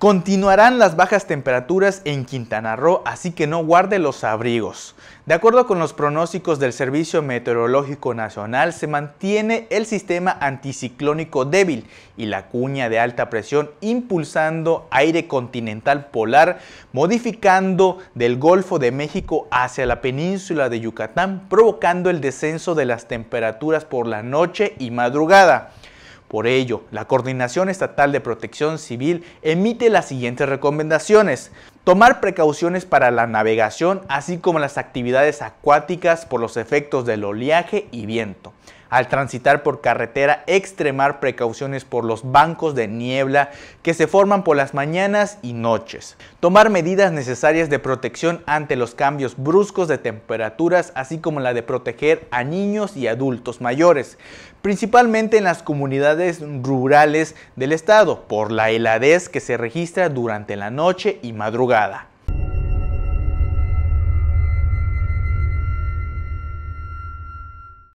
Continuarán las bajas temperaturas en Quintana Roo, así que no guarde los abrigos. De acuerdo con los pronósticos del Servicio Meteorológico Nacional, se mantiene el sistema anticiclónico débil y la cuña de alta presión impulsando aire continental polar, modificando del Golfo de México hacia la península de Yucatán, provocando el descenso de las temperaturas por la noche y madrugada. Por ello, la Coordinación Estatal de Protección Civil emite las siguientes recomendaciones. Tomar precauciones para la navegación, así como las actividades acuáticas por los efectos del oleaje y viento. Al transitar por carretera, extremar precauciones por los bancos de niebla que se forman por las mañanas y noches. Tomar medidas necesarias de protección ante los cambios bruscos de temperaturas, así como la de proteger a niños y adultos mayores, principalmente en las comunidades rurales del estado, por la heladez que se registra durante la noche y madrugada jugada.